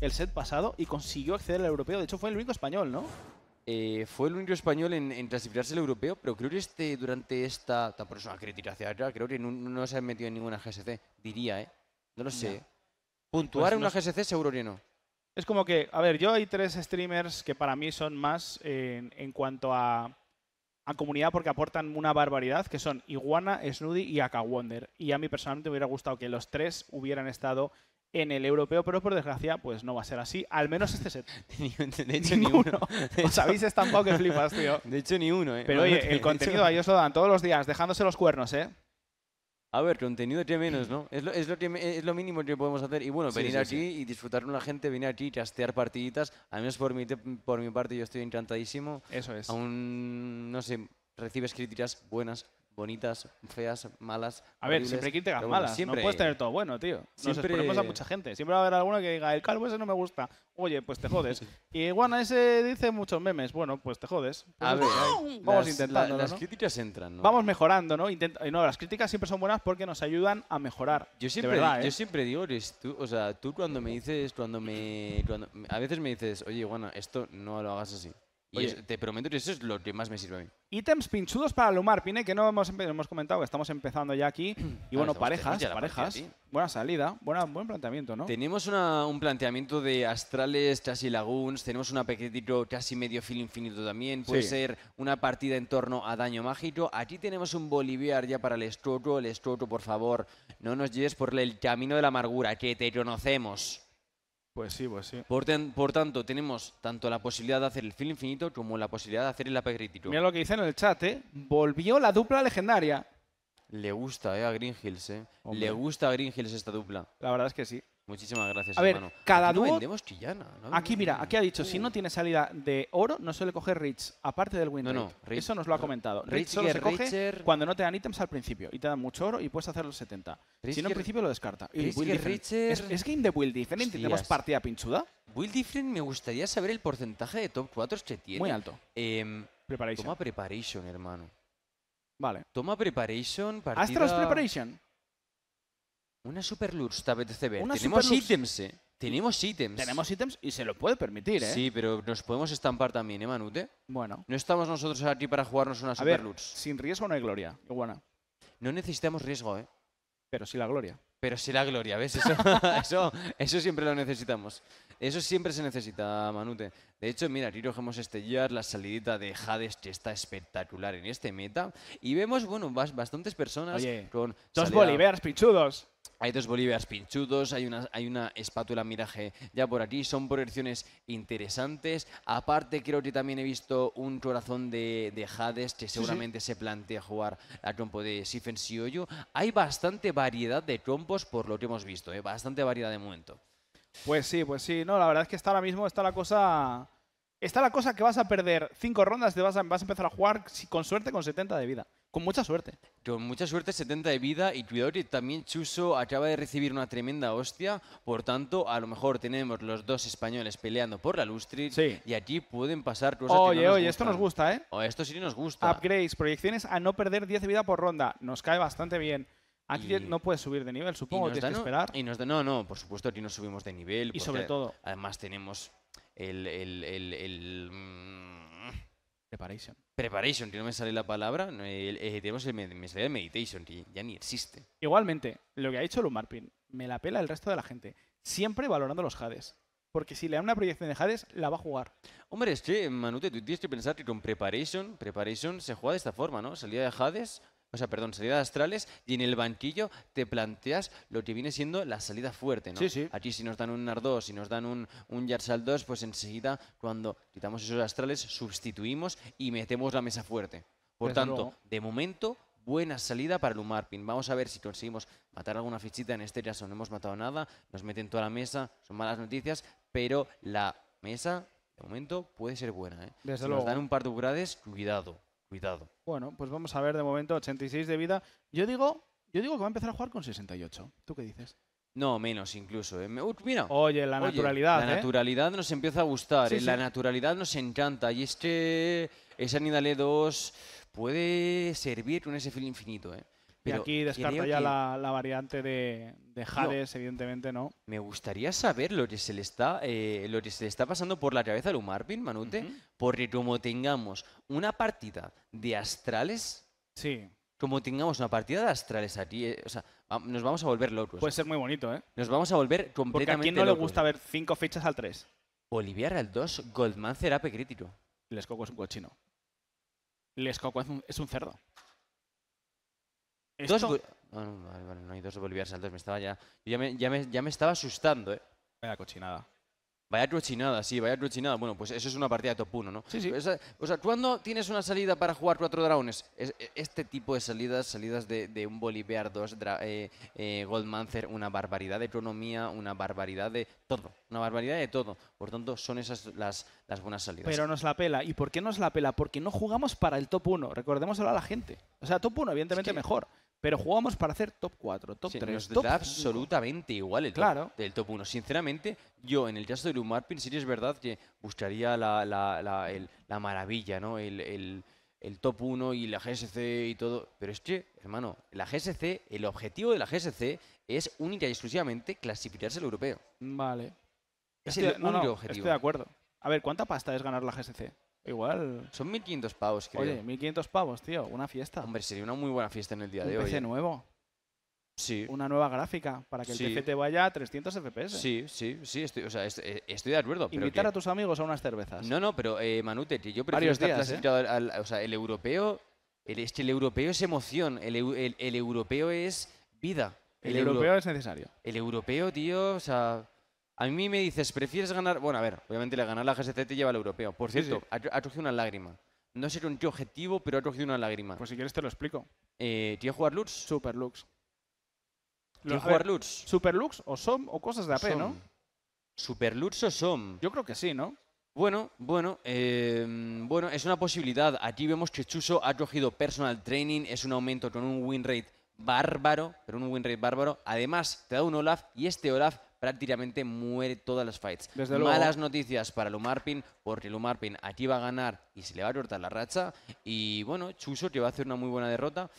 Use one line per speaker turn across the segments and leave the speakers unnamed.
el set pasado y consiguió acceder al europeo. De hecho, fue el único español, ¿no?
Eh, fue el único español en, en clasificarse al europeo, pero creo que este, durante esta... Por eso crítica hacia atrás, creo que no, se ha metido en ninguna GSC, diría, ¿eh? No lo sé. Puntuar pues en una GSC seguro que no.
Es como que, a ver, yo hay tres streamers que para mí son más en, cuanto a, a, comunidad porque aportan una barbaridad, que son Iguana, Snoody y Akawonder. Y a mí personalmente me hubiera gustado que los tres hubieran estado en el europeo, pero por desgracia, pues no va a ser así. Al menos este set. De hecho, ni uno. Os habéis estampado que flipas, tío. De hecho, ni uno, ¿eh? Pero oye, el contenido ahí os lo dan todos los días, dejándose los cuernos, ¿eh?
A ver, contenido que menos, ¿no? Es lo, es lo, mínimo que podemos hacer. Y bueno, venir aquí y disfrutar con la gente, venir aquí, castear partiditas. Al menos por mi, por mi parte yo estoy encantadísimo. Eso es. Aún, no sé, recibes críticas buenas bonitas, feas, malas. A ver, siempre hay que malas. Siempre, no puedes tener todo bueno, tío. Nos siempre... exponemos a mucha
gente. Siempre va a haber alguno que diga, el calvo ese no me gusta. Oye, pues te jodes. y bueno, ese dice muchos memes. Bueno, pues te jodes. a pues ver, vamos las, intentando. las críticas entran, ¿no? Vamos mejorando, ¿no? Intenta... Eh, no, las críticas siempre son buenas porque nos ayudan a mejorar. Yo siempre, yo ¿eh?
siempre digo, tú, o sea, tú cuando me dices, cuando me, a veces me dices, oye, bueno, esto no lo hagas así. Y te prometo que eso es lo que más me sirve a mí.
Ítems pinchudos para Lumar, Pine, que no hemos, hemos comentado, estamos empezando ya aquí.
Y bueno, parejas, parejas.
buena salida, buen planteamiento,
¿no? Tenemos una, un planteamiento de astrales casi laguns, tenemos un pequeñito casi medio filo infinito también. Puede ser una partida en torno a daño mágico. Aquí tenemos un Boliviar ya para el Estroto. El Estroto, por favor, no nos lleves por el camino de la amargura, que te conocemos. Pues sí, pues sí. Por, tanto, tenemos tanto la posibilidad de hacer el film infinito como la posibilidad de hacer el AP crítico. Mira
lo que dice en el chat, ¿eh? Volvió la dupla legendaria.
Le gusta, ¿eh? A Green Hills, ¿eh? Le gusta a Green Hills esta dupla. La verdad es que sí. Muchísimas gracias, hermano. Cada aquí aquí, mira,
aquí ha dicho: si no tiene salida de oro, no suele coger Rich, aparte del win. No, Eso nos lo ha comentado. Rich, se coge cuando no te dan ítems al principio y te dan mucho oro y puedes hacer los 70. si no, al principio lo descarta. ¿Es,
game de Will Different tenemos partida pinchuda? Will Different, me gustaría saber el porcentaje de top 4 que tiene. Muy alto. Em, preparation. Toma Preparation, hermano. Vale. Toma Preparation, partida... ¿Astros Preparation? Una Super te apetece ver. Tenemos ítems, eh. Tenemos ítems. Tenemos ítems y se lo puede permitir, ¿eh? Sí, pero nos podemos estampar también, ¿eh, Manute? Bueno. No estamos nosotros aquí para jugarnos una Super ver, sin riesgo no hay gloria, Iguana. No necesitamos riesgo, ¿eh? Pero sí la gloria. Pero sí la gloria, ¿ves? Eso, eso, siempre lo necesitamos. Eso siempre se necesita, Manute. De hecho, mira, aquí cogemos este Yard, la salidita de Hades, que está espectacular en este meta. Y vemos, bueno, bastantes personas con... Dos bolívares pichudos. Hay dos bolívares pinchudos, hay una, hay una espátula miraje ya por aquí, son proyecciones interesantes. Aparte creo que también he visto un corazón de, Hades que seguramente se plantea jugar la trompo de Sifen Sioyo. Hay bastante variedad de trompos por lo que hemos visto, ¿eh? bastante variedad de momento.
Pues sí, pues sí. No, la verdad es que está ahora mismo, está la cosa... Está la cosa que vas a perder cinco rondas, vas vas a empezar a jugar con suerte con 70 de vida. Con mucha suerte.
Con mucha suerte, 70 de vida. Y cuidado que también Chuso acaba de recibir una tremenda hostia. Por tanto, a lo mejor tenemos los dos españoles peleando por la Lustri. Y aquí pueden pasar cosas oye, que no nos Oye, esto nos gusta, ¿eh? O oh, esto sí nos gusta.
Upgrades, proyecciones a no perder 10 de vida por ronda. Nos cae bastante bien.
Aquí no puedes subir de nivel, supongo, tienes esperar. Y no, no, por supuesto, aquí no subimos de nivel. Y sobre todo. Además tenemos el, el, el mm, Preparation. Preparation, que no me sale la palabra. tenemos el, meditation, que ya ni existe.
Igualmente, lo que ha dicho Lumarpin, me la pela el resto de la gente. Siempre valorando los Hades. Porque si le da una proyección de Hades, la va a jugar.
Hombre, es que, Manute, tú tienes que pensar que con Preparation, Preparation se juega de esta forma, ¿no? Salida de Hades, o sea, perdón, salida de astrales y en el banquillo te planteas lo que viene siendo la salida fuerte, ¿no? Sí, sí. Aquí si nos dan un Nardó, si nos dan un, un Yarsal 2, pues enseguida cuando quitamos esos astrales sustituimos y metemos la mesa fuerte. Por tanto, de momento, buena salida para el Umarpin. Vamos a ver si conseguimos matar alguna fichita. En este caso no hemos matado nada, nos meten toda la mesa, son malas noticias, pero la mesa, de momento, puede ser buena, ¿eh? si nos dan un par de upgrades, cuidado, cuidado.
Bueno, pues vamos a ver de momento 86 de vida. Yo digo, yo digo que va a empezar a jugar con 68. ¿Tú qué dices?
No, menos incluso. ¿eh? mira. Oye, la naturalidad. La ¿eh? naturalidad nos empieza a gustar. ¿eh? La naturalidad nos encanta. Y este. Esa Nidale 2 puede servir con ese filo infinito. ¿eh? y aquí descarta ya
la, variante de, de Hades, evidentemente, ¿no?
Me gustaría saber lo que se le está, eh, lo se está pasando por la cabeza a Marvin, Manute, porque como tengamos una partida de astrales. Sí. Como tengamos una partida de astrales aquí, eh, o sea, nos vamos a volver locos. Puede ser muy bonito, ¿eh? Nos vamos a volver completamente Porque a quién no le gusta ver cinco fichas al 3. Olivier al 2, Goldman Cerape crítico. Les Coco es un cochino. Les es un cerdo no, vale, vale, no hay dos me estaba ya... ya, me, estaba asustando, ¿eh? Vaya cochinada. Vaya cochinada, sí, vaya cochinada. Bueno, pues eso es una partida de top 1, ¿no? Sí, sí. O sea, cuando tienes una salida para jugar cuatro dragones? E, este tipo de salidas, salidas de, un Bolivar dos eh, eh, Goldmancer, una barbaridad de economía, una barbaridad de todo. Una barbaridad de todo. Por tanto, son esas las, buenas salidas. Pero
nos la pela. ¿Y por qué nos la pela? Porque no jugamos para el top 1. Recordémoslo a la gente. O sea, top 1, evidentemente, mejor. Pero jugamos para hacer top
4, top 3. Nos da absolutamente igual el claro. top, del top 1. Sinceramente, yo en el caso de Lumarpin, sí es verdad que buscaría la, maravilla, ¿no? El, top 1 y la GSC y todo. Pero es que, hermano, la GSC, el objetivo de la GSC es única y exclusivamente clasificarse al europeo. Vale. Es el único objetivo. Estoy de
acuerdo. A ver, ¿cuánta pasta es ganar la GSC?
Igual. Son 1.500
pavos, creo. Oye, 1.500 pavos, tío. Una fiesta. Hombre, sería una muy buena fiesta en el día de hoy. PC ¿eh? nuevo. Sí. Una nueva gráfica para que el PC te vaya a 300 FPS.
Sí, sí, sí. Estoy, eh, de acuerdo. Invitar a
tus amigos a unas cervezas.
No, no, pero eh, Manute, que yo prefiero estar días, al, O sea, el europeo. El, es el europeo es emoción. el, europeo es vida. El, europeo, europeo es necesario. El europeo, tío, o sea. A mí me dices, ¿prefieres ganar? Bueno, a ver, obviamente le ganar la GST te lleva al europeo. Por cierto, ha cogido una lágrima. No sé con objetivo, pero ha cogido una lágrima. Pues si quieres te lo explico. Eh, ¿Tiene jugar Lux? Super Lux. ¿Tiene jugar Super Lux o SOM
o cosas de AP, ¿no?
¿Super Lux o SOM? Yo creo que sí, ¿no? Bueno, bueno, em, bueno, es una posibilidad. Aquí vemos que Chuso ha cogido personal training, es un aumento con un win rate bárbaro, pero un win rate bárbaro. Además, te da un Olaf y este Olaf prácticamente muere todas las fights. Malas noticias para Lumarpin, porque Lumarpin aquí va a ganar y se le va a cortar la racha. Y bueno, Chuso que va a hacer una muy buena derrota.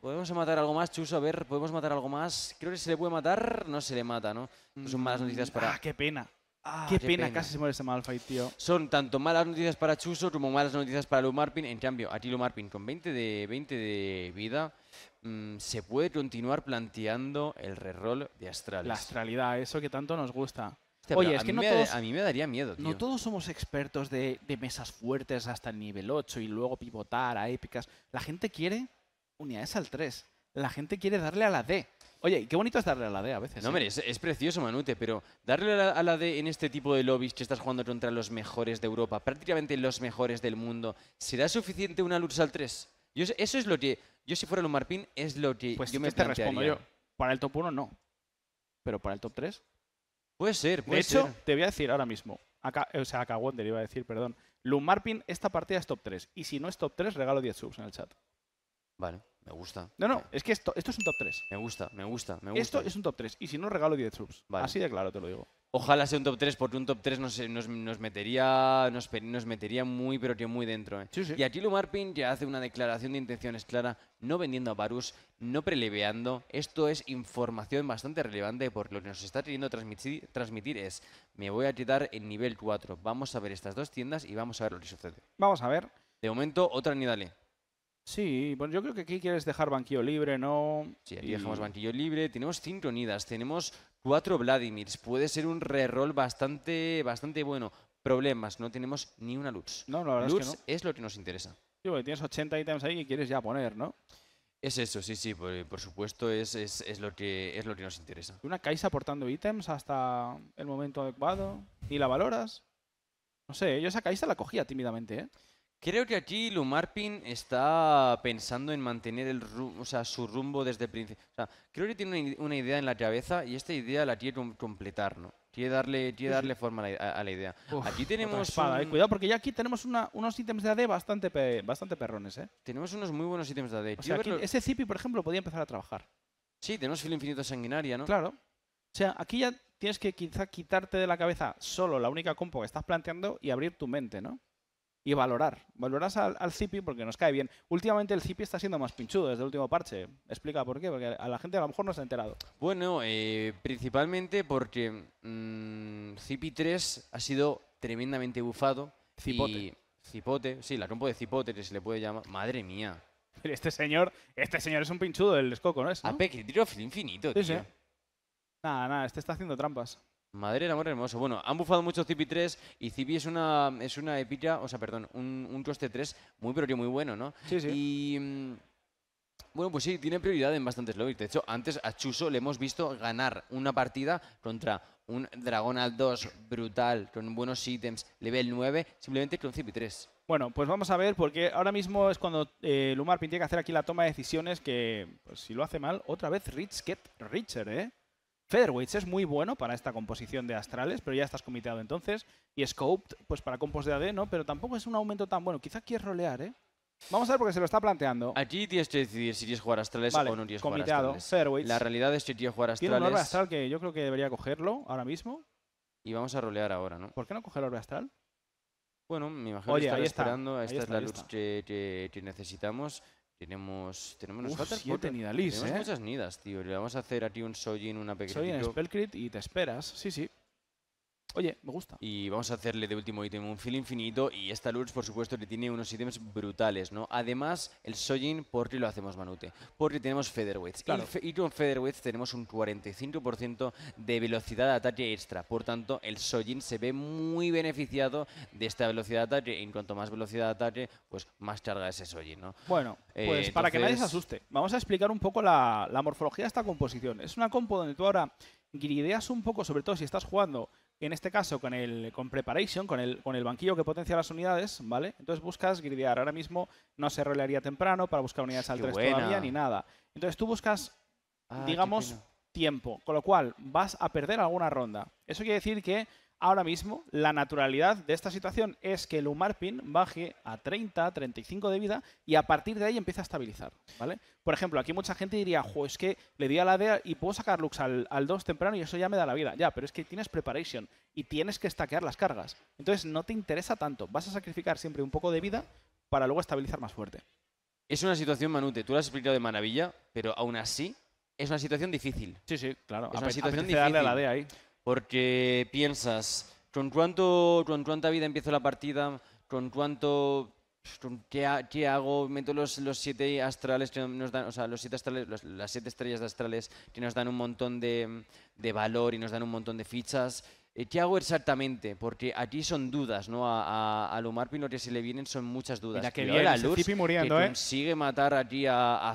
¿Podemos matar algo más, Chuso? A ver, ¿podemos matar algo más? Creo que se le puede matar. No se le mata, ¿no? son malas mm, noticias para... Ah, qué pena. Ah, qué, pena, casi se
muere ese Malphite, tío.
Son tanto malas noticias para Chuso como malas noticias para Lumarpin. En cambio, aquí Lumarpin con 20 de, 20 de vida mm, se puede continuar planteando el reroll de Astralis. La astralidad, eso que tanto nos gusta. Oye, es que no a mí me daría miedo, tío. No
todos somos expertos de, de mesas fuertes hasta el nivel 8 y luego pivotar a épicas. La gente quiere unidades al 3. La gente quiere darle a la
D. Oye, qué bonito es darle a la D a veces. No, ¿eh? hombre, es, precioso, Manute, pero darle a la, D en este tipo de lobbies que estás jugando contra los mejores de Europa, prácticamente los mejores del mundo, ¿será suficiente una al 3? Yo, eso es lo que. Yo, si fuera Lumarpin es lo que pues yo me te respondo yo.
Para el top 1, no. Pero para el top 3. Puede
ser, puede De hecho, te voy
a decir ahora mismo. Acá, o sea, acá Wonder iba a decir, perdón. Lumarpin, esta partida es top 3. Y si no es top 3, regalo 10 subs en el chat.
Vale, me gusta. No, no,
es que esto, esto es un top 3. Me
gusta, me gusta, me gusta. Esto es
un top 3. Y si no, regalo 10 subs. Así de claro te lo digo.
Ojalá sea un top 3, porque un top 3 nos, nos, nos metería, nos, nos, metería muy, pero que muy dentro. Eh. Y aquí Lumarpin ya hace una declaración de intenciones clara, no vendiendo a Varus, no preleveando. Esto es información bastante relevante, porque lo que nos está queriendo transmitir, es, me voy a quitar el nivel 4. Vamos a ver estas dos tiendas y vamos a ver lo que sucede. Vamos a ver. De momento, otra dale Sí, bueno, yo creo que aquí quieres dejar banquillo libre, ¿no? Sí, aquí dejamos banquillo libre. Tenemos cinco nidas, tenemos cuatro Vladimirs. Puede ser un reroll bastante, bastante bueno. Problemas, no tenemos ni una luz. No, la verdad es que no. es lo que nos interesa.
tienes 80 ítems ahí y quieres ya poner, ¿no?
Es eso, sí, sí, por, supuesto es, lo que, es lo que nos interesa.
¿Una Kaisa aportando ítems hasta el momento adecuado? ¿Y
la valoras? No sé, yo esa Kaisa la cogía tímidamente, ¿eh? Creo que aquí Lumarpin está pensando en mantener el o su rumbo desde el principio. O sea, creo que tiene una, idea en la cabeza y esta idea la quiere completar, ¿no? Quiere darle, darle forma a la, idea. aquí tenemos... Eh,
cuidado, porque ya aquí tenemos unos ítems de AD bastante, bastante perrones, ¿eh? Tenemos unos muy buenos ítems de AD. Ese Zippy, por ejemplo, podía empezar a trabajar. Sí, tenemos filo infinito sanguinaria, ¿no? Claro. O sea, aquí ya tienes que quizá quitarte de la cabeza solo la única compo que estás planteando y abrir tu mente, ¿no? y valorar. valoras al, al, Zipi porque nos cae bien. Últimamente el Zipi está siendo más pinchudo desde el último parche. Explica por qué, porque a la gente a lo mejor no se ha enterado.
Bueno, eh, principalmente porque Zipi mm, 3 ha sido tremendamente bufado. Zipote. Y, sí, la compu de Zipote que se le puede llamar. Madre mía. este señor, este señor es un pinchudo del escoco, ¿no es? ¿no? tiro infinito, tío. Nada, nada, este está haciendo trampas. Madre el amor hermoso. Bueno, han bufado mucho Cipi 3 y Cipi es una, es o sea, perdón, un, un coste 3 muy pero muy bueno, ¿no? Sí, sí. Y. Mm, bueno, pues sí, tiene prioridad en bastantes lobbies. De hecho, antes a Chuso le hemos visto ganar una partida contra un Dragon al 2 brutal, con buenos ítems, level 9, simplemente con Cipi 3.
Bueno, pues vamos a ver, porque ahora mismo es cuando eh, Lumar tiene que hacer aquí la toma de decisiones que, pues, si lo hace mal, otra vez Rich get richer, ¿eh? Featherweights es muy bueno para esta composición de astrales, pero ya estás comiteado entonces. Y Scoped, pues para compost de AD, ¿no? Pero tampoco es un aumento tan bueno. Quizá quieres rolear, ¿eh? Vamos a ver porque se lo está planteando.
Aquí tienes que decidir si quieres jugar astrales o no quieres jugar astrales. La realidad es que quieres jugar astrales. Tiene un orbe astral
que yo creo que debería cogerlo ahora mismo.
Y vamos a rolear ahora, ¿no?
¿Por qué no coger el orbe astral? Bueno,
me imagino que estará esperando. Esta es la luz que, que, que, necesitamos. Tenemos, tenemos Uf, nosotros siete nidalis, tenemos eh? muchas nidas, tío. Le vamos a hacer aquí un Sojin, una pequeña. Sojin,
Spellcrit y te esperas. Sí, sí. Oye,
me gusta. Y vamos a hacerle de último ítem un feel infinito. Y esta Lurch, por supuesto, le tiene unos ítems brutales, ¿no? Además, el Sojin, Porri lo hacemos Manute. Porque tenemos Featherweights. Claro. Y, con Featherweights tenemos un 45% de velocidad de ataque extra. Por tanto, el Sojin se ve muy beneficiado de esta velocidad de ataque. Y en cuanto más velocidad de ataque, pues más carga ese Sojin, ¿no? Bueno, eh, pues para que nadie se asuste, vamos a explicar
un poco la, la morfología de esta composición. Es una compo donde tú ahora grideas un poco, sobre todo si estás jugando en este caso con el con preparation, con el, con el banquillo que potencia las unidades, ¿vale? Entonces buscas gridear. Ahora mismo no se rolearía temprano para buscar unidades al 3 todavía ni nada. Entonces tú buscas, ah, digamos, tiempo, con lo cual vas a perder alguna ronda. Eso quiere decir que Ahora mismo, la naturalidad de esta situación es que el Umarpin baje a 30, 35 de vida y a partir de ahí empieza a estabilizar, ¿vale? Por ejemplo, aquí mucha gente diría, jo, es que le di a la DEA y puedo sacar Lux al, 2 temprano y eso ya me da la vida. Ya, pero es que tienes Preparation y tienes que stackear las cargas. Entonces no te interesa tanto. Vas a sacrificar siempre un poco de vida para luego estabilizar más fuerte.
Es una situación, Manute, tú lo has explicado de maravilla, pero aún así es una situación difícil. Sí, sí, claro. Es una situación difícil. Darle a la DEA ahí porque piensas, con, cuánto, con cuánta vida empiezo la partida, con cuánto... Con qué, hago? Meto los, los, siete astrales que nos dan, o sea, los siete astrales, las siete estrellas de astrales que nos dan un montón de, de valor y nos dan un montón de fichas eh, ¿Qué hago exactamente? Porque aquí son dudas, ¿no? A, lo a que se le vienen son muchas dudas. Mira que viene muriendo, que ¿eh? consigue matar aquí a, a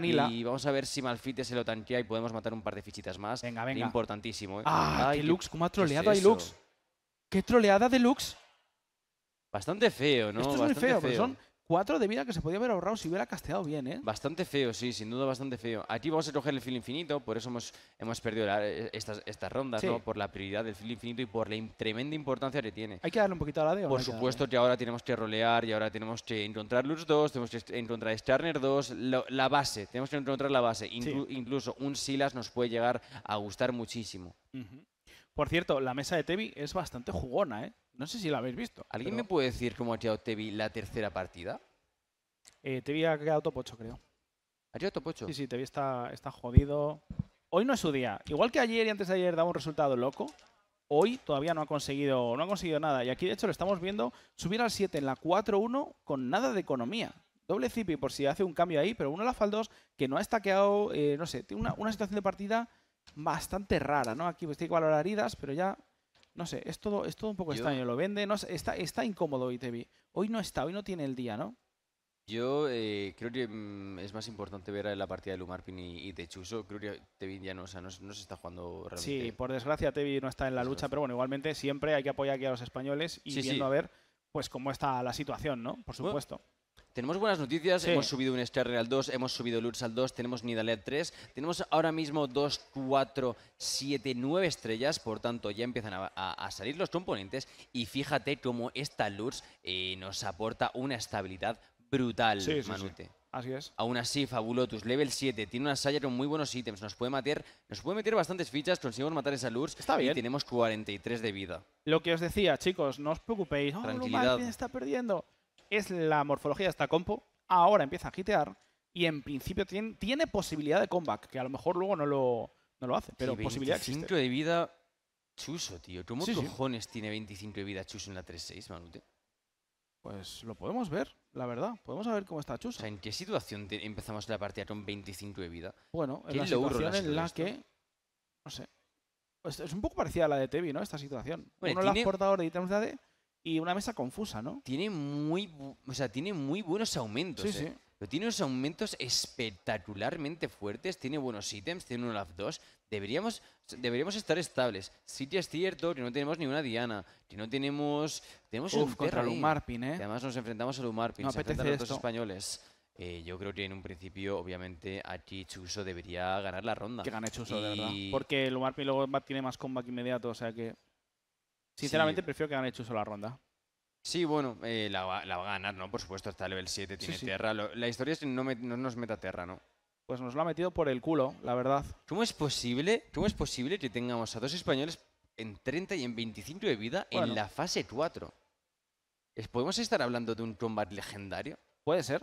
Y vamos a ver si Malfite se lo tanquea y podemos matar un par de fichitas más. Venga, venga. Importantísimo, ¿eh? Ah, Ay, Lux, ¿cómo ha troleado Lux?
¿Qué troleada de Lux?
Bastante feo, ¿no? Esto es muy feo, feo. Pero son
cuatro de vida que se podía haber ahorrado si hubiera casteado bien, ¿eh?
Bastante feo, sí, sin duda bastante feo. Aquí vamos a coger el fil infinito, por eso hemos, hemos perdido eh, estas, estas rondas, ¿no? Por la prioridad del fil infinito y por la tremenda importancia que tiene. Hay
que darle un poquito a la de Por supuesto
que, ahora tenemos que rolear y ahora tenemos que encontrar Luz 2, tenemos que encontrar Starner 2, la, base, tenemos que encontrar la base. Incluso un Silas nos puede llegar a gustar muchísimo.
Por cierto, la mesa de Tevi es
bastante jugona, ¿eh? No sé si la habéis visto. ¿Alguien me puede decir cómo ha quedado Tevi la tercera partida?
Eh, Tevi ha quedado top 8, creo. ¿Ha quedado top 8? Sí, sí, Tevi está, está jodido. Hoy no es su día. Igual que ayer y antes de ayer daba un resultado loco, hoy todavía no ha conseguido, no ha conseguido nada. Y aquí, de hecho, lo estamos viendo subir al 7 en la 4-1 con nada de economía. Doble zipi por si hace un cambio ahí, pero uno a la faldos que no ha estaqueado, eh, no sé, tiene una situación de partida bastante rara, ¿no? Aquí pues tiene que valorar heridas, pero ya... No sé, es todo, es todo un poco extraño. Lo vende, no está, está incómodo hoy, Tevi. Hoy no está, hoy no tiene el día, ¿no?
Yo eh, creo que mm, es más importante ver la partida de Lumarpin y, y de Chuso. Creo que Tevi ya no, se está jugando realmente. Sí,
por desgracia Tevi no está en la lucha, pero bueno, igualmente siempre hay que apoyar aquí a los españoles y viendo a ver pues cómo está la situación, ¿no? Por supuesto.
Tenemos buenas noticias, hemos subido un External al 2, hemos subido Lutz al 2, tenemos Nidalet 3, tenemos ahora mismo 2, 4, 7, 9 estrellas, por tanto ya empiezan a, salir los componentes y fíjate cómo esta Lutz eh, nos aporta una estabilidad brutal, sí, sí, Manute. Así es. Aún así, Fabulotus, level 7, tiene una saya con muy buenos ítems, nos puede meter, nos puede meter bastantes fichas, conseguimos matar esa Lurz Está bien. y tenemos 43 de vida.
Lo que os decía, chicos, no os preocupéis. Oh, Tranquilidad. está perdiendo es la morfología de esta compo. Ahora empieza a hitear y en principio tiene, posibilidad de comeback, que a lo mejor luego no lo, lo hace, pero posibilidad 25
de vida Chuso, tío. ¿Cómo cojones tiene 25 de vida Chuso en la 3-6, Manute? Pues lo podemos ver, la verdad. Podemos ver cómo está Chuso. O sea, ¿en qué situación empezamos la partida con 25 de vida? Bueno, en la situación en la que...
No sé. Es un poco parecida a la de Tevi, ¿no? Esta situación. uno Uno tiene... portador de ítems de
y una mesa confusa, ¿no? Tiene muy, o sea, tiene muy buenos aumentos. Sí, ¿eh? Pero tiene unos aumentos espectacularmente fuertes, tiene buenos ítems, tiene un Olaf 2. Deberíamos, deberíamos estar estables. Sí es cierto que no tenemos ni una Diana, que no tenemos... tenemos contra Lumarpin, ¿eh? además nos enfrentamos a Lumarpin, no se enfrentan los españoles. Eh, yo creo que en un principio, obviamente, aquí Chuso debería ganar la ronda. Que gane Chuso, de verdad.
Porque Lumarpin luego tiene más comeback inmediato, o sea que... Sinceramente prefiero que hecho solo la ronda.
Sí, bueno, eh, la, va, a ganar, ¿no? Por supuesto, está level 7 tiene tierra. la historia es que no, nos meta tierra, ¿no? Pues nos lo ha metido por el culo, la verdad. ¿Cómo es posible, cómo es posible que tengamos a dos españoles en 30 y en 25 de vida en la fase 4? ¿Podemos estar hablando de un combat legendario?
Puede ser.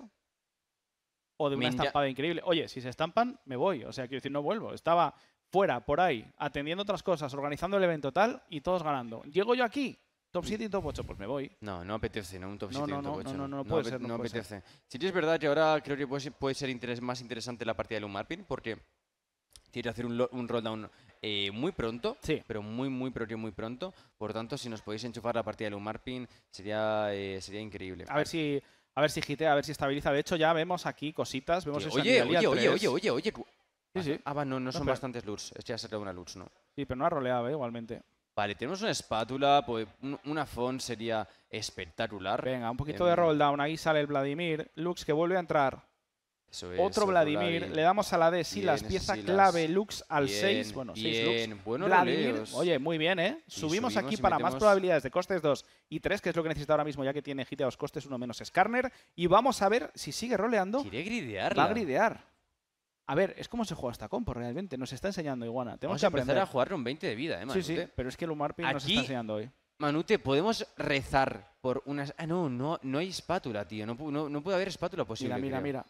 O de una estampada increíble. Oye, si se estampan, me voy. O sea, quiero decir, no vuelvo. Estaba fuera, por ahí, atendiendo otras cosas, organizando el evento tal y todos ganando. Llego yo aquí, top 7 y top 8, pues me voy.
No, no apetece, ¿no? Un top 7 no, y un top 8. No, no, no, puede ser. No, apetece. Si Sí, es verdad que ahora creo que puede ser, puede ser más interesante la partida de Lumarpin porque tiene que hacer un, un roll down eh, muy pronto, sí. pero muy, muy, pero muy pronto. Por tanto, si nos podéis enchufar la partida de Lumarpin, sería, eh, sería increíble. A ver si... A ver si a
ver si estabiliza. De hecho, ya vemos aquí cositas. Vemos oye, oye, oye, oye, oye,
Sí, sí. Ah, no, no son bastantes loots. este ya se una luz, ¿no? Sí, pero no ha roleado, ¿eh? igualmente. Vale, tenemos una espátula, pues una font sería espectacular. Venga, un poquito de em, roll
down. Ahí sale el Vladimir. Lux que vuelve a entrar. eso es, Otro Vladimir. Le damos a la D. Silas, las pieza clave. Lux al 6. Bueno, 6 Lux. Vladimir, oye, muy bien, ¿eh? Subimos, aquí para más probabilidades de costes 2 y 3, que es lo que necesita ahora mismo, ya que tiene hit costes, uno menos Skarner. Y vamos a ver si sigue roleando. Quiere
gridear. Va a
gridear. A ver, es como se juega esta compo realmente. Nos está enseñando Iguana.
Tenemos que aprender. a jugar un 20 de vida, ¿eh, Manute? Sí, sí, pero es que el Umarpi nos está enseñando hoy. Manute, podemos rezar por unas... Ah, no, no, hay espátula, tío. No, puede haber espátula posible. Mira, mira, mira.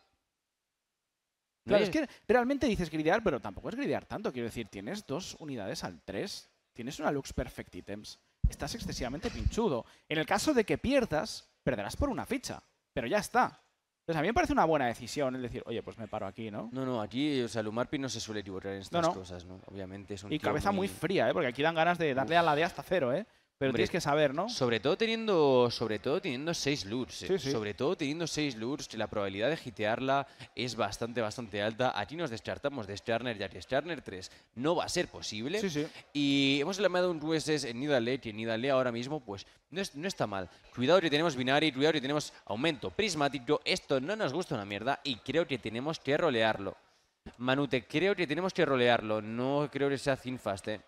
claro, es que realmente dices gridear, pero tampoco
es gridear tanto. Quiero decir, tienes dos unidades al 3. Tienes una Lux Perfect Items. Estás excesivamente pinchudo. En el caso de que pierdas, perderás por una ficha. Pero ya está a mí me parece una buena decisión el decir, oye, pues me paro aquí, ¿no? No, no, aquí, o sea, Lumarpi no se suele equivocar
en estas cosas, ¿no? Obviamente es un. Y cabeza muy...
fría, ¿eh? Porque aquí dan ganas de darle a la D hasta cero, ¿eh? Pero tienes que saber, ¿no?
Sobre todo teniendo, sobre todo teniendo seis lures. ¿eh? Sobre todo teniendo seis lures, la probabilidad de hitearla es bastante, bastante alta. Aquí nos descartamos de Starner ya que Starner 3. No va a ser posible. y hemos llamado un Rueses en Nidale, que en Nidale ahora mismo, pues, no, está mal. Cuidado que tenemos binario, cuidado que tenemos aumento prismático. Esto no nos gusta una mierda y creo que tenemos que rolearlo. Manute, creo que tenemos que rolearlo. No creo que sea Zinfast, eh.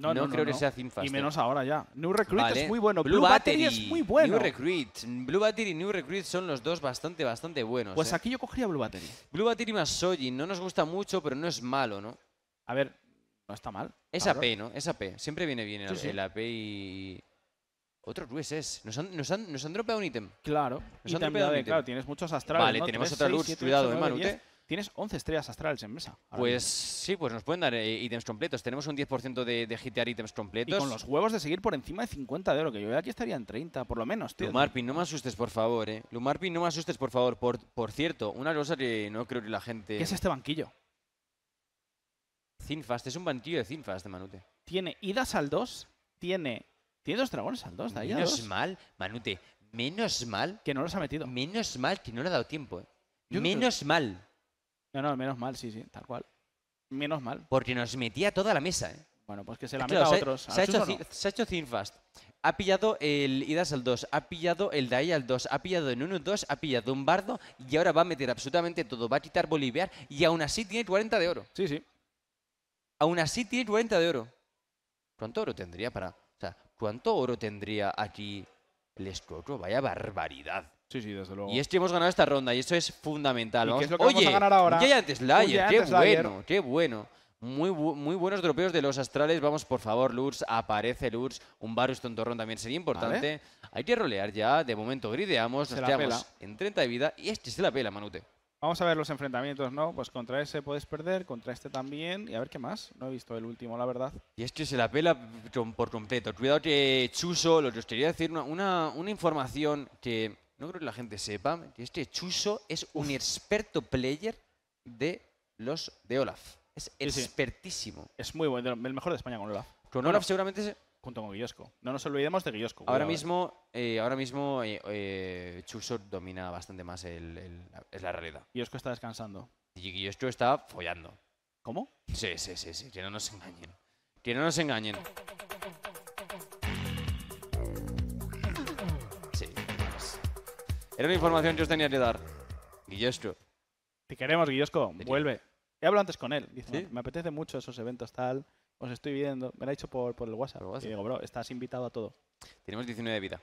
No, no, creo que sea ThinFast. Y menos ahora ya. New Recruit es muy bueno. Blue, Battery, es muy bueno. New Recruit. Blue Battery y New Recruit son los dos bastante, bastante buenos. Pues ¿eh? aquí
yo cogería Blue Battery.
Blue Battery más Sojin. No nos gusta mucho, pero no es malo, ¿no? A ver, no está mal. Es AP, ¿no? Es AP. Siempre viene bien el, AP y... Otro es Nos han, nos, dropeado un ítem. Claro. Claro, tienes muchos astrales. Vale, tenemos otra luz. Cuidado, Cuidado, hermano. Eh,
Tienes 11 estrellas astrales en mesa. Pues
sí, pues nos pueden dar eh, ítems completos. Tenemos un 10% de, de ítems completos. Y con los huevos de seguir por encima de 50 de oro, que yo aquí estaría en 30, por lo menos, tío. Lumarpin, no me asustes, por favor, eh. Lumarpin, no me asustes, por favor. Por, por cierto, una cosa que no creo que la gente... ¿Qué es este banquillo? Zinfast, es un banquillo de Zinfast, de Manute. Tiene idas al 2, tiene... Tiene dos dragones al 2, Menos mal, Manute, menos mal... Que no los ha metido. Menos mal que no le ha dado tiempo, eh. menos mal. No, no, menos mal, sí, sí, tal cual. Menos mal. Porque nos metía toda la mesa, ¿eh? Bueno, pues que se la meta a otros. Se, ha hecho, Thinfast. ha pillado el Idas al 2, ha pillado el Dai al 2, ha pillado en 1-2, ha pillado un bardo y ahora va a meter absolutamente todo. Va a quitar Boliviar y aún así tiene 40 de oro. Sí, sí. Aún así tiene 40 de oro. ¿Cuánto oro tendría para.? O sea, ¿cuánto oro tendría aquí el escotro? Vaya barbaridad. Sí, sí, desde luego. Y es que hemos ganado esta ronda y eso es fundamental. oye es que vamos a ganar ahora? qué bueno, qué bueno. Muy, muy buenos dropeos de los astrales. Vamos, por favor, Lurs. Aparece Lurz. Un Barus Tontorrón también sería importante. Hay que rolear ya. De momento grideamos. nos en 30 de vida. Y este se la pela, Manute.
Vamos a ver los enfrentamientos, ¿no? Pues contra ese puedes perder, contra este también. Y a ver qué más. No he visto el último, la verdad.
Y es que se la pela por completo. Cuidado que Chuso, lo os quería decir, una, una información que no creo que la gente sepa, que este Chuso es un experto player de los de Olaf. Es expertísimo. Es muy bueno, el mejor de España con Olaf. Con Olaf, seguramente Junto con Guillosco. No nos olvidemos de Guillosco. Ahora, eh. mismo, eh, ahora mismo eh, eh, Chuso domina bastante más el, la realidad. Guillosco está descansando. Y Guillosco está follando. ¿Cómo? Sí, sí, sí, sí. que no nos engañen. Que no nos engañen. Era la información que os tenía que dar.
Guillesco. Si queremos, Guillesco. Vuelve. He hablado antes con él. me apetece mucho esos eventos tal. Os estoy viendo. Me lo ha dicho por, por el WhatsApp. digo, bro, estás invitado a todo.
Tenemos 19 de vida.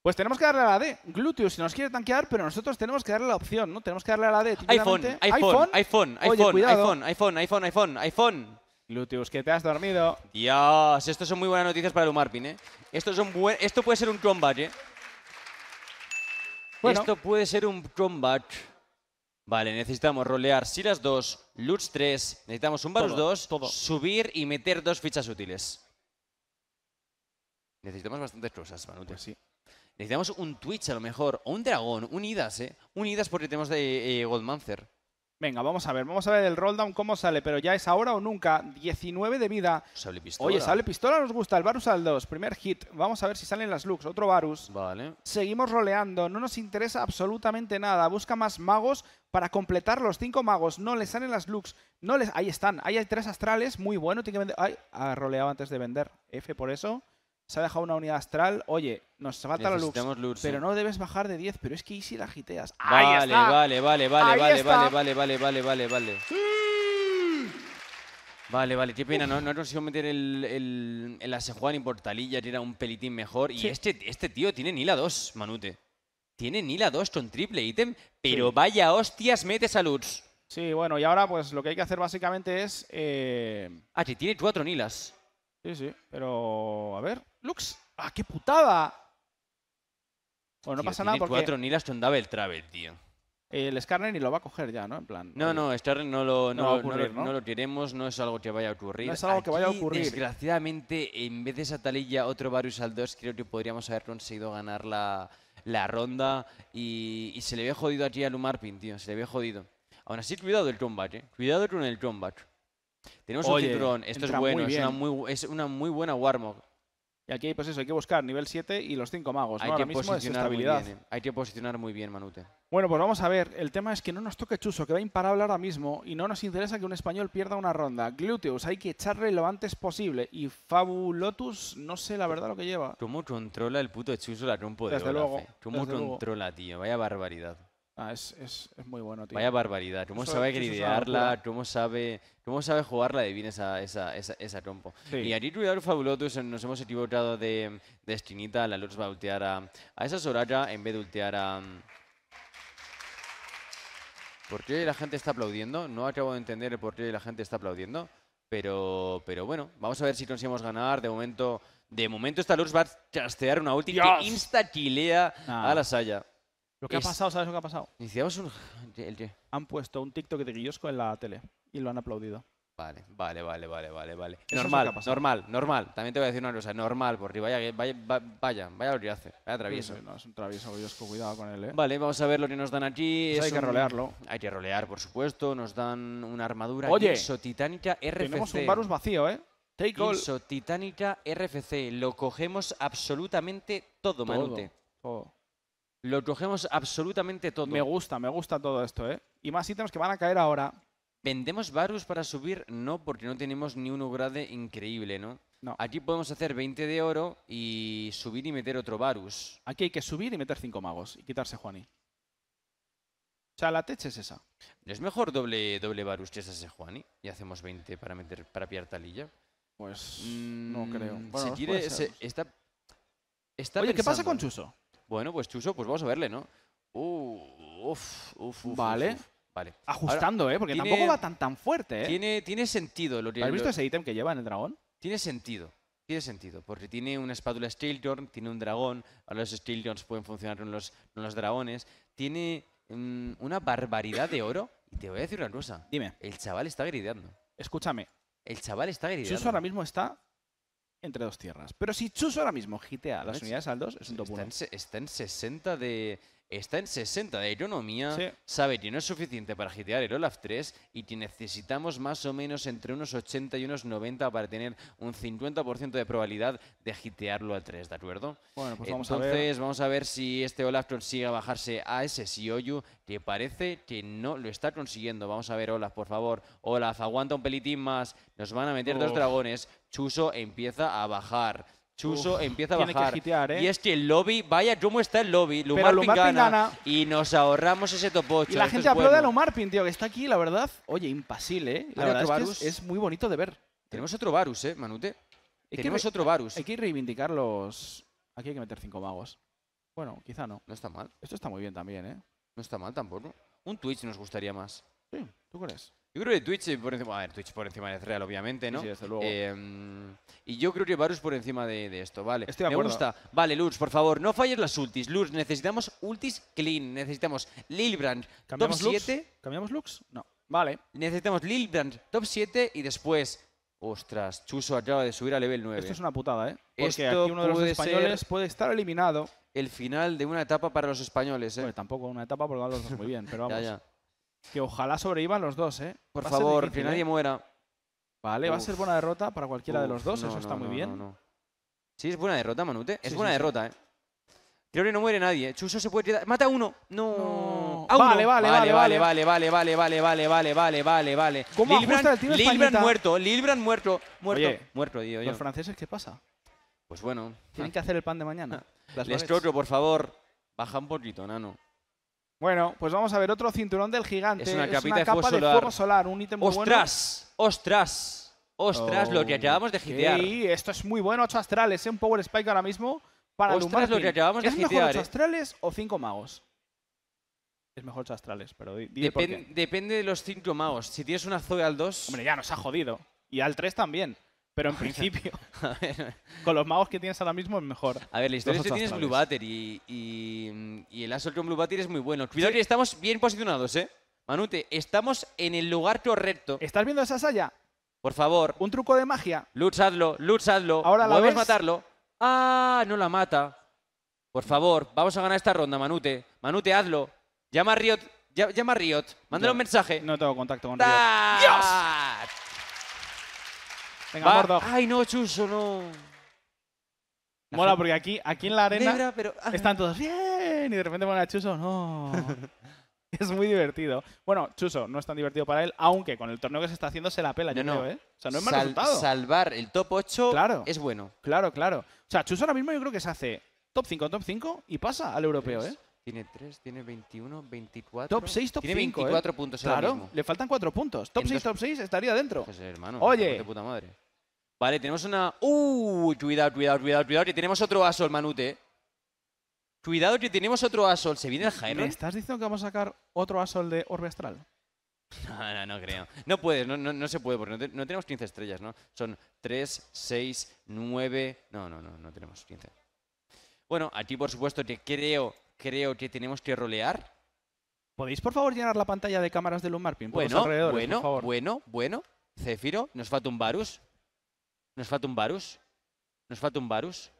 Pues tenemos que darle a la D. Gluteus, si nos quiere tanquear, pero nosotros tenemos que darle la opción, ¿no? Tenemos que darle a la D. iPhone, iPhone, iPhone, iPhone, iPhone,
iPhone, iPhone, iPhone, iPhone. Gluteus, que te has dormido. Dios, esto son muy buenas noticias para el Umarpin, ¿eh? Esto, es esto puede ser un comeback, ¿eh? Esto puede ser un comeback. Vale, necesitamos rolear las 2, Lutz 3, necesitamos un Varus 2, subir y meter dos fichas útiles. Necesitamos bastantes cosas, Manute. Pues necesitamos un Twitch a lo mejor, o un dragón, un Idas, ¿eh? Un Idas porque tenemos de eh, Goldmancer. Venga, vamos a ver, vamos a ver el rolldown cómo sale, pero ya es
ahora o nunca. 19 de vida.
Sable pistola. Oye, sale
pistola nos gusta, el Varus al 2, primer hit. Vamos a ver si salen las Lux, otro Varus. Vale. Seguimos roleando, no nos interesa absolutamente nada. Busca más magos para completar los 5 magos. No le salen las Lux, no les... Ahí están, ahí hay tres astrales, muy bueno. Tiene que vender... Ay, ha roleado antes de vender. F por eso se ha dejado una unidad astral. Oye, nos falta la luz. Pero no debes bajar de 10, pero es que Easy la giteas. Vale, vale, vale, vale, vale, vale, vale,
vale, vale, vale, vale, vale. Vale, qué pena, no, no conseguido meter el, el, el Asejuan y Portalilla, era un pelitín mejor. Y este, este tío tiene Nila 2, Manute. Tiene Nila 2 con triple ítem, pero vaya hostias metes a Lutz. Sí, bueno, y ahora pues lo que hay que hacer básicamente es... Eh, ah, que tiene cuatro nilas. Sí, sí, pero a ver. Lux. ¡Ah, qué putada! Bueno, no pasa nada porque... cuatro ni las el Travel, tío. El Scarner ni lo va a coger ya, ¿no? En plan... No, no, Scarner no lo, no, no, lo, ocurrir, no, no es algo que vaya a ocurrir. No es algo que vaya a ocurrir. desgraciadamente, en vez de esa talilla, otro Varus al 2, creo que podríamos haber conseguido ganar la, la ronda. Y, se le había jodido aquí a Lumarpin, tío. Se le había jodido. Aún así, cuidado el comeback, ¿eh? Cuidado con el comeback. Tenemos un cinturón, esto es bueno, es una, muy, es una muy buena Y aquí, pues eso,
hay que buscar nivel 7 y los 5 magos. Hay que posicionar muy bien. Eh.
Hay que posicionar muy bien, Manute.
Bueno, pues vamos a ver. El tema es que no nos toque Chuso, que va imparable ahora mismo, y no nos interesa que un español pierda una ronda. Gluteus, hay que echarle lo antes posible. Y Fabulotus, no sé la verdad lo que
lleva. ¿Cómo controla el puto Chuso la trompo de Desde luego. Eh. ¿Cómo controla, tío? Vaya barbaridad.
Ah, es, muy bueno, tío. Vaya barbaridad. ¿Cómo sabe gridearla?
¿Cómo sabe, cómo sabe jugarla de bien esa, esa, esa, trompo? Y aquí, cuidado, Fabulotus, nos hemos equivocado de, de esquinita. La Lux va a ultear a, a esa Soraya en vez de ultear a... ¿Por qué la gente está aplaudiendo? No acabo de entender por qué la gente está aplaudiendo. Pero, pero bueno, vamos a ver si conseguimos ganar. De momento, de momento esta Lux va a trastear una ulti que insta-quilea a la Saya. Lo ha pasado,
¿sabes lo que ha pasado? Iniciamos un... Han puesto un TikTok de Guillosco en la tele y lo han aplaudido.
Vale, vale, vale, vale, vale, vale. Normal, normal, normal. También te voy a decir una cosa, normal, por vaya, vaya, vaya, vaya lo que hace, vaya travieso. no, es un travieso, Guillosco, cuidado con él, ¿eh? Vale, vamos a ver lo que nos dan aquí. Pues hay que rolearlo. Hay que rolear, por supuesto. Nos dan una armadura Oye, RFC. Tenemos un barus vacío, ¿eh? Take all. Titánica RFC. Lo cogemos absolutamente todo, todo Manute. Todo lo cogemos absolutamente todo. Me gusta, me gusta todo esto, ¿eh? Y más ítems que van a caer ahora. ¿Vendemos Varus para subir? No, porque no tenemos ni un Ugrade increíble, ¿no? No. Aquí podemos hacer 20 de oro y subir y meter otro Varus. Aquí hay que subir y meter 5 magos y quitarse Juani. O
sea, la tech es esa.
¿No es mejor doble, doble Varus que ese Juani? Y hacemos 20 para meter para pillar talilla. Pues mm, no creo. Bueno, quiere, pues está, está ¿qué pasa con Chuso? Bueno, pues Chuso, pues vamos a verle, ¿no? Uh, uf, vale. Vale. Ajustando, ¿eh? Porque tampoco va tan, tan fuerte, ¿eh? Tiene, tiene sentido. Lo, ¿Has visto ese ítem que lleva en el dragón? Tiene sentido. Tiene sentido, porque tiene una espátula Stilton, tiene un dragón, ahora los Stiltons pueden funcionar con los, los dragones, tiene mm, una barbaridad de oro. Y te voy a decir una cosa. Dime. El chaval está grideando. Escúchame. El chaval está grideando. Chuso ahora mismo está entre dos tierras. Pero si Chus ahora mismo gitea las unidades al 2, es un top 1. Está en, 60 de, está en 60 de aeronomía, sabe que no es suficiente para gitear el Olaf 3 y que necesitamos más o menos entre unos 80 y unos 90 para tener un 50% de probabilidad de gitearlo al 3, ¿de acuerdo? Bueno, pues vamos Entonces, vamos a ver si este Olaf consigue bajarse a ese Sioyu, que parece que no lo está consiguiendo. Vamos a ver, Olaf, por favor. Olaf, aguanta un pelitín más. Nos van a meter dos dragones. Chuso empieza a bajar. Chuso empieza a bajar. ¿eh? Y es que el lobby, vaya cómo está el lobby. Lumarpin gana Y nos ahorramos ese top 8. Y la gente aplaude a
Lumarpin, tío, que está aquí, la verdad. Oye, impasible, ¿eh? La, verdad, es, que es, muy bonito de ver. Tenemos otro Varus, ¿eh, Manute?
Tenemos otro Varus. Hay que
reivindicar los... Aquí hay que meter cinco magos. Bueno, quizá no. No está mal. Esto está muy bien también, ¿eh? No está mal
tampoco. Un Twitch nos gustaría más. Sí, ¿tú crees? Yo creo que Twitch eh, por encima, Twitch por encima de Real, obviamente, ¿no? Sí, desde luego. Em, y yo creo que Varus por encima de, esto, vale. Estoy de Me gusta. Vale, Lurz, por favor, no falles las ultis. Lurz, necesitamos ultis clean. Necesitamos Lilbrand, top 7.
¿Cambiamos Lux? No.
Vale. Necesitamos Lilbrand, top 7 y después... Ostras, Chuso acaba de subir a level 9. Esto es una
putada, ¿eh? Porque aquí uno de los españoles puede estar eliminado.
el final de una etapa para los españoles, ¿eh? tampoco una etapa porque lo los
muy bien, pero vamos. Ya, ya. Que ojalá sobrevivan los dos, ¿eh? Por favor, que nadie ¿eh? muera.
Vale, va a ser buena derrota para cualquiera de los dos, eso está muy bien. Sí, es buena derrota, Manute. es buena derrota, ¿eh? Creo que no muere nadie. ¿eh? Chuso se puede tirar. ¡Mata a uno! ¡No! Vale, vale, vale, vale, vale, vale, vale, vale, vale, vale, vale, vale, vale. ¿Cómo está el Lilbrand muerto, Lilbrand muerto, muerto, Oye, muerto, tío. ¿Los franceses qué pasa? Pues bueno. Tienen que hacer el pan de mañana. Les troco, por favor. Baja un poquito, nano.
Bueno, pues vamos a ver otro cinturón del gigante. Es una, de capa de solar. solar, un ítem muy bueno. ¡Ostras!
¡Ostras! ¡Ostras! lo que oh, acabamos de hitear. Sí,
esto es muy bueno. 8 astrales, ¿eh? un Power Spike ahora mismo para ¡Ostras! Lo que acabamos de ¿Es mejor 8 ¿eh? astrales o 5 magos? Es mejor 8 astrales, pero Depende
de los 5 magos. Si tienes una Zoe al 2... Hombre, ya nos ha jodido.
Y al 3 también. Pero en principio, con los magos que tienes ahora mismo es mejor.
A ver, la historia es que tienes Blue Battery y, y, el asol con Blue Battery es muy bueno. Cuidado estamos bien posicionados, ¿eh? Manute, estamos en el lugar correcto. ¿Estás viendo esa saya? Por favor. Un truco de magia. Lutz, hazlo. Ahora la ves? matarlo. Ah, no la mata. Por favor, vamos a ganar esta ronda, Manute. Manute, hazlo. Llama a Riot. Llama a Riot. Mándale un mensaje. No tengo contacto con Riot. ¡Dios! Venga, mordo. Ay, no, Chuso, no. Mola, porque
aquí, aquí en la arena ah. están todos bien y de repente ponen a Chuso, no. es muy divertido. Bueno, Chuso, no es tan divertido para él, aunque con el torneo que se está haciendo se la pela, yo no. ¿eh? O sea, no es mal Salvar el top 8 es bueno. Claro, claro. O sea, Chuso ahora mismo yo creo que se hace top 5, top 5 y pasa al europeo, ¿eh?
Tiene 3, tiene 21, 24.
Top 6, top tiene 24 ¿eh? puntos. Claro, mismo. le faltan 4 puntos. Top 6,
top 6 estaría dentro. Pues, hermano, Oye. puta madre. Vale, tenemos una. ¡Uh! Cuidado, cuidado, cuidado, cuidado. Que tenemos otro Asol, Manute. Cuidado, que tenemos otro asol. ¿Se viene el Jaime?
estás diciendo que vamos a sacar otro asol de Orbe Astral?
No, no, no creo. No puedes, no, se puede, porque no, tenemos 15 estrellas, ¿no? Son 3, 6, 9. No, no, no, no tenemos 15. Bueno, aquí por supuesto que creo creo que tenemos que rolear. ¿Podéis,
por favor, llenar la pantalla de cámaras de Lumarpin bueno, bueno, por favor?
Bueno, bueno, Cefiro, nos falta un Varus. Nos falta un Varus. Nos falta un Varus.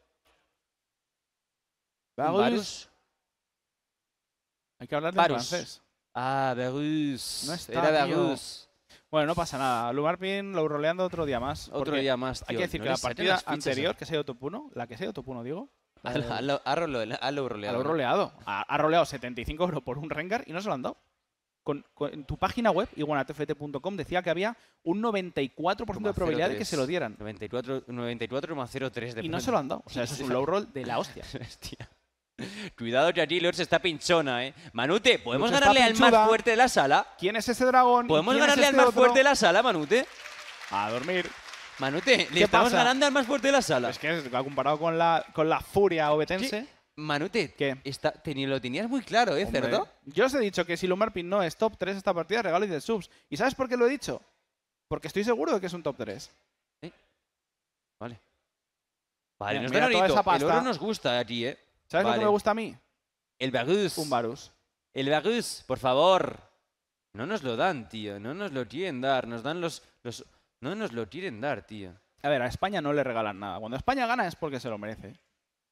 Varus. Hay que
hablar de Varus. francés. Ah, Varus. No está, Era Varus. Bueno, no pasa nada. Lumarpin lo roleando otro día más. Otro día más, Hay que decir que la partida anterior, que se ha ido top 1, la que se ha ido top 1, digo, ha, roleado. Ha roleado. 75 euros por un Rengar y no se lo han dado. Con, en tu página web, iguanatft.com, decía que había un 94% de probabilidad de que se lo
dieran. 94,03 94, Y no se lo han dado. O sea, es un low roll de la hostia. Cuidado que aquí Lords está pinchona, ¿eh? Manute, ¿podemos ganarle al más fuerte
de la sala? ¿Quién es ese dragón? ¿Podemos ganarle al este más fuerte de
la sala, Manute? A dormir. Manute, le estamos ganando al más fuerte de la sala. Es que comparado con la, con la furia obetense... Manute, ¿Qué? Está, lo tenías muy claro, ¿eh, cerdo? Yo os he dicho
que si Lumarpin no es top 3 esta partida, regalo y de subs. ¿Y sabes por qué lo he dicho? Porque estoy seguro de que es un top 3.
Vale. Vale, nos mira, toda El oro nos gusta aquí, ¿eh? ¿Sabes lo que me gusta a mí? El Bagus. Un El Bagus, por favor. No nos lo dan, tío. No nos lo quieren dar. Nos dan los no nos lo quieren dar, tío. A ver, a España no le regalan nada. Cuando España gana es porque se lo merece.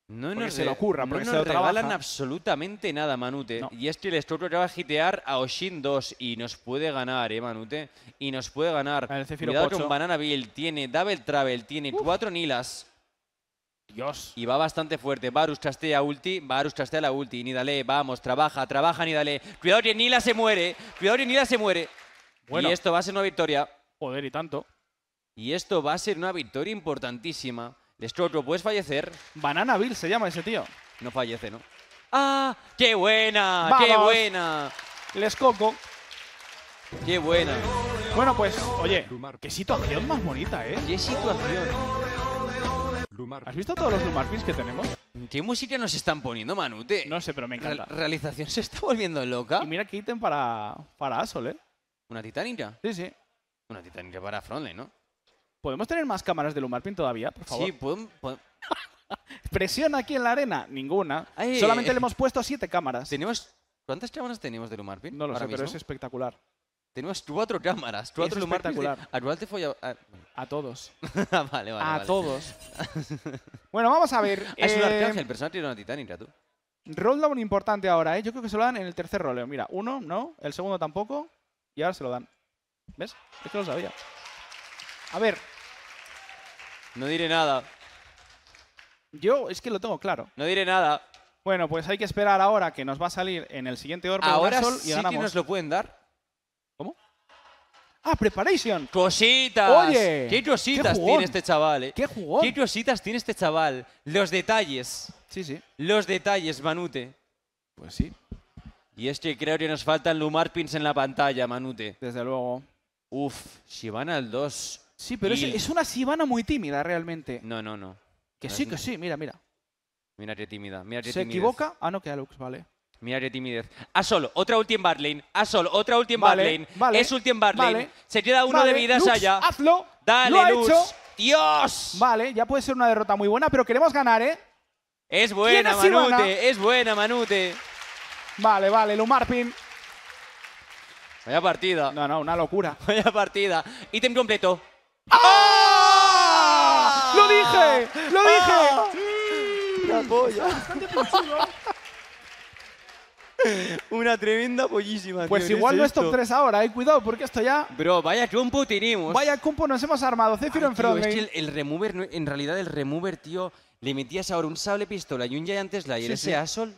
No se lo ocurra, porque no se regalan absolutamente nada, Manute. Y es que el lo acaba a hitear a Oshin 2 y nos puede ganar, eh, Manute. Y nos puede ganar. Cuidado con Banana Bill, tiene Double Travel, tiene cuatro Nilas. Dios. Y va bastante fuerte. Varus castea ulti, Varus castea la ulti. Nidale, vamos, trabaja, trabaja Nidale. Cuidado que Nila se muere, cuidado que Nila se muere. Y esto va a ser una victoria. Poder y tanto. Y esto va a ser una victoria importantísima. Destrotro, puedes fallecer. Banana Bill se llama ese tío. No fallece, ¿no? ¡Ah! ¡Qué buena! ¡Qué buena! Les coco. ¡Qué buena! Bueno, pues, oye, qué situación
más bonita, ¿eh? ¡Qué situación! ¿Has visto todos los Lumarpins que tenemos?
¿Qué música nos están poniendo, Manute? No sé, pero me encanta. La realización se está volviendo loca. Y mira qué ítem para, para Asol, ¿eh? ¿Una titánica? Sí, sí. Una titánica para Frontline, ¿no?
¿Podemos tener más cámaras de Lumarpin todavía, por favor? Sí, podemos... ¿Presión aquí en la arena? Ninguna.
Eh, Solamente eh. le hemos puesto siete cámaras. ¿Tenemos... ¿Cuántas cámaras tenemos de Lumarpin? No lo sé, pero es espectacular. Tenemos cuatro cámaras, cuatro Espectacular. ¿A te a... todos. Ah, vale, vale. A todos. bueno, vamos a ver. Ah, es un eh, arcángel, el personaje de una titánica, tú.
Rolldown importante ahora, ¿eh? Yo creo que se lo dan en el tercer rollo. Mira, uno, no, el segundo tampoco, y ahora se lo dan. ¿Ves? Es que lo sabía. A ver, no diré nada. Yo es que lo tengo claro. No diré nada. Bueno, pues hay que esperar ahora que nos va a salir en el siguiente orbe ahora y sí nos lo
pueden dar. ¿Cómo? Ah, preparation. Cositas. Oye, qué cositas tiene este chaval, eh. Qué jugó? Qué cositas tiene este chaval. Los detalles. Sí, sí. Los detalles, Manute. Pues sí. Y es que creo que nos faltan Lumarpins en la pantalla, Manute. Desde luego. Uf, si van al 2, Sí, pero es,
una Sivana muy tímida realmente. No, no, no. Que sí, que sí, mira, mira.
Mira qué tímida, Se equivoca.
Ah, no, queda Lux, vale.
Mira qué timidez. A ah, solo, otra ulti en Barlane. A ah, solo, otra ulti en es ulti en Se queda uno de vidas allá. Hazlo. Dale,
Dios. Vale, ya puede ser una derrota muy buena, pero queremos ganar, ¿eh?
Es buena, Manute. Es buena, Manute.
Vale, vale, Lumarpin.
Vaya partida. No, no, una locura. Vaya partida. Ítem completo. ¡Ah! ¡Lo dije! ¡Lo dije! ¡Ah! ¡La polla! ¿eh? Una tremenda pollísima. Pues igual no es top 3
ahora, eh. Cuidado, porque esto ya.
Bro, vaya cumpo tirimos.
Vaya cumpo nos hemos armado. Zephyr en front. el,
remover, en realidad, el remover, tío, le metías ahora un sable pistola y un Giant Slayer. Sí, ese Asol.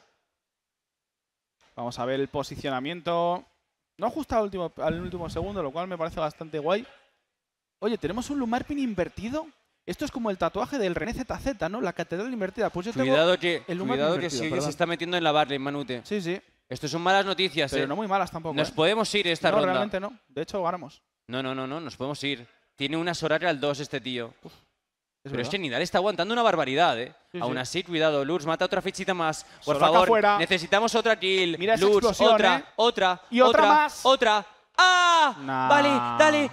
Vamos a ver el posicionamiento.
No ajusta al último, al último segundo, lo cual me parece bastante guay. Oye, ¿tenemos un Lumarpin invertido? Esto es como el tatuaje del René ZZ, ¿no? La catedral invertida. Pues yo cuidado que, el cuidado que se está
metiendo en la Barley, Manute. Sí, sí. Esto son malas noticias, Pero ¿eh? no muy
malas tampoco. Nos ¿eh? podemos ir esta ronda. No, realmente no. De hecho, ganamos.
No, no, no, no. Nos podemos ir. Tiene una horaria al 2 este tío. Pero ¿Es Pero verdad? Este está aguantando una barbaridad, ¿eh? Aún así, cuidado, Lurz, mata otra fichita más. Por favor, necesitamos otra kill. Mira Lurz, otra, ¿eh? otra, y otra, otra más. ¡Ah! Vale, dale,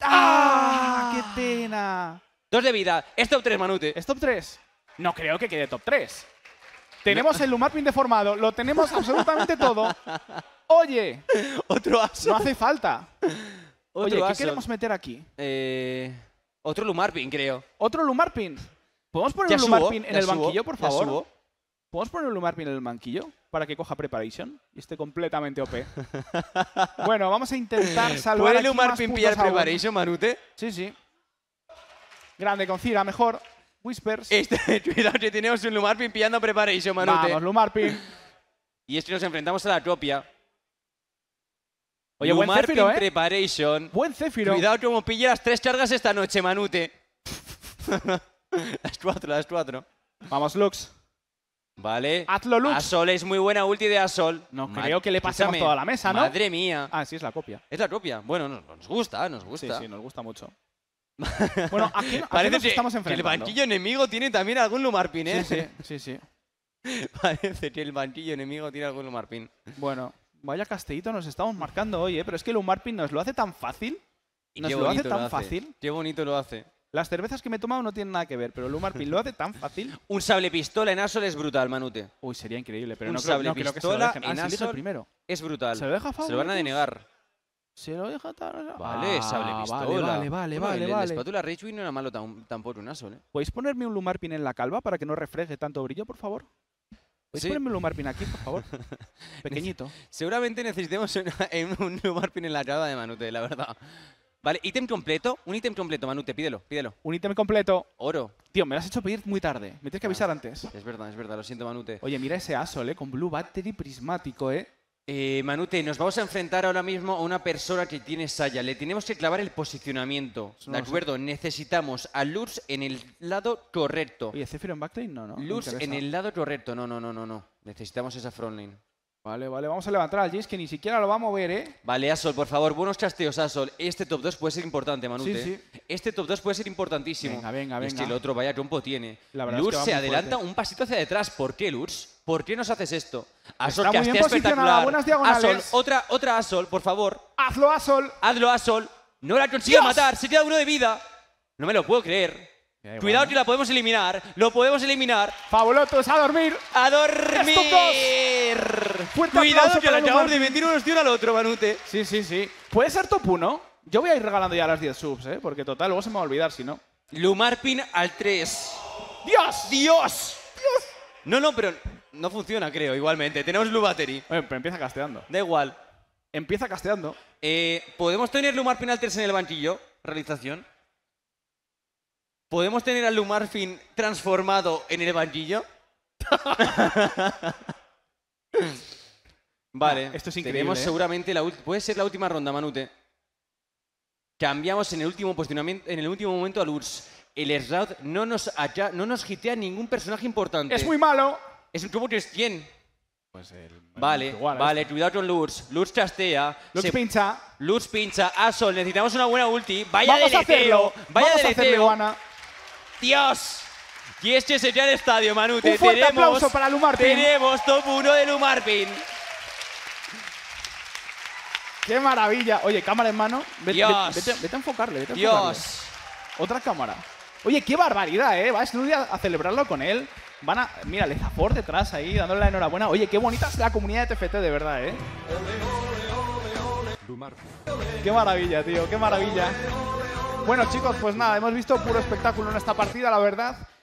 ¡Ah!
¡Qué ah. pena! Dos de vida. Es top 3, Manute. ¿Es top 3? No creo que quede top 3. Tenemos el Lumarpin deformado, lo tenemos absolutamente todo. Oye,
otro No hace falta. Oye, ¿qué queremos meter aquí? Eh, otro Lumarpin, creo. ¿Otro Lumarpin? ¿Podemos poner un Lumarpin en el banquillo, por favor?
¿Podemos poner un Lumarpin en el banquillo? para que coja Preparation y esté completamente OP. bueno, vamos a intentar salvar ¿Puede LUMARPIN pillar Preparation,
Manute? Sí, sí.
Grande, con mejor. Whispers.
Este, cuidado que tenemos un LUMARPIN pillando Preparation, Manute. Vamos, LUMARPIN. y es que nos enfrentamos a la copia. Oye, buen ¿eh? Preparation. Buen Céfiro. Cuidado como pille las tres cargas esta noche, Manute. las cuatro, las cuatro. Vamos, Lux. Vale. Hazlo, luz. Asol es muy buena ulti de Asol. No creo que le pasamos toda la mesa, ¿no? Madre mía. Ah, sí, es la copia. Es la copia. Bueno, nos, gusta, nos gusta. Sí, sí, nos gusta mucho. bueno, aquí, Parece que, estamos enfrentando. Que el banquillo enemigo tiene también algún Lumarpin, ¿eh? Sí, sí, sí. sí. Parece que el banquillo enemigo tiene algún Lumarpin. Bueno, vaya castellito
nos estamos marcando hoy, ¿eh? Pero es que Lumarpin nos lo hace tan fácil. Nos lo hace tan fácil.
Qué bonito lo hace.
Las cervezas que me he tomado no tienen nada que ver, pero Lumarpin lo hace tan fácil.
un sable pistola en Asol es brutal, Manute. Uy, sería increíble, pero no creo, sable pistola que se lo ah, en Asol primero. es brutal. ¿Se lo deja Fabio? Se lo van a denegar. Se lo deja tan. Vale, ah, sable pistola. Vale, vale, vale. vale, La espátula Rageway no era malo tan, tampoco un aso. ¿eh?
¿Podéis ponerme un Lumarpin en la calva para que no refleje tanto brillo, por favor? ¿Podéis ponerme un Lumarpin aquí, por favor?
Pequeñito. Seguramente necesitemos un, un Lumarpin en la calva de Manute, la verdad. Vale, ítem completo. Un ítem completo, Manute, pídelo, pídelo. Un ítem completo. Oro. Tío, me lo has hecho pedir muy tarde. Me tienes que avisar ah, antes. Es verdad, es verdad. Lo siento, Manute. Oye, mira ese Asol, ¿eh? Con Blue Battery prismático, ¿eh? Eh, Manute, nos vamos a enfrentar ahora mismo a una persona que tiene Saya. Le tenemos que clavar el posicionamiento. ¿De acuerdo? Necesitamos a Luz en el lado correcto. Oye, Zephyr en No, no. Lurz en el lado correcto. No, no, no, no, no. Necesitamos esa frontline. Vale, vale, vamos a levantar al Jace que ni siquiera lo va a mover, ¿eh? Vale, Asol, por favor, buenos casteos, Asol. Este top 2 puede ser importante, Manute. Sí, sí. Este top 2 puede ser importantísimo. Venga, venga, venga. Es que el otro, vaya compo tiene. Lurs es que se adelanta un pasito hacia detrás. ¿Por qué, Lurs? ¿Por qué nos haces esto? Asol, Está castea espectacular. Buenas diagonales. otra, otra Asol, por favor. Hazlo, Asol. Hazlo, Asol. No la consigue matar, se queda uno de vida. No me lo puedo creer. Cuidado que la podemos eliminar, lo podemos eliminar. Fabulotos, a dormir. A dormir. Cuidado que la acabamos de vendir unos tíos al
otro, Manute. Sí, sí, sí. Puede ser top 1. Yo voy a ir regalando ya las 10 subs, ¿eh? Porque total, luego se me va
a olvidar si no. Lumarpin al 3. ¡Dios! ¡Dios! ¡Dios! No, no, pero no funciona, creo, igualmente. Tenemos Lubattery. Bueno pero empieza casteando. Da igual. Empieza casteando. Eh, ¿Podemos tener Lumarpin al 3 en el banquillo? Realización. ¿Podemos tener a Lumarfin transformado en el banquillo? vale. esto es increíble. ¿eh? seguramente la Puede ser la última ronda, Manute. Cambiamos en el último posicionamiento, momento a Lurs. El Shroud no nos no nos hitea ningún personaje importante. ¡Es muy malo! Es un combo que es 100. Pues vale, ¿eh? vale, cuidado con Lurz. Lurz chastea. Lurz pincha. Lurz pincha. sol. necesitamos una buena ulti. Vaya Vamos A hacerlo. Vaya Vamos A hacerle, Dios. Y este es el estadio, Manu. Un fuerte aplauso para Lumarpin. Tenemos top 1 de Lumarpin.
¡Qué maravilla! Oye, cámara en mano. Vete, Dios. Vete, a enfocarle, Dios. Otra cámara. Oye, qué barbaridad, ¿eh? Va a a celebrarlo con él. Van a... Mira, por detrás ahí, dándole la enhorabuena. Oye, qué bonita es la comunidad de TFT, de verdad, ¿eh? LuMarpin. Qué maravilla, tío, qué maravilla. Bueno chicos, pues nada, hemos visto puro espectáculo en esta partida, la verdad.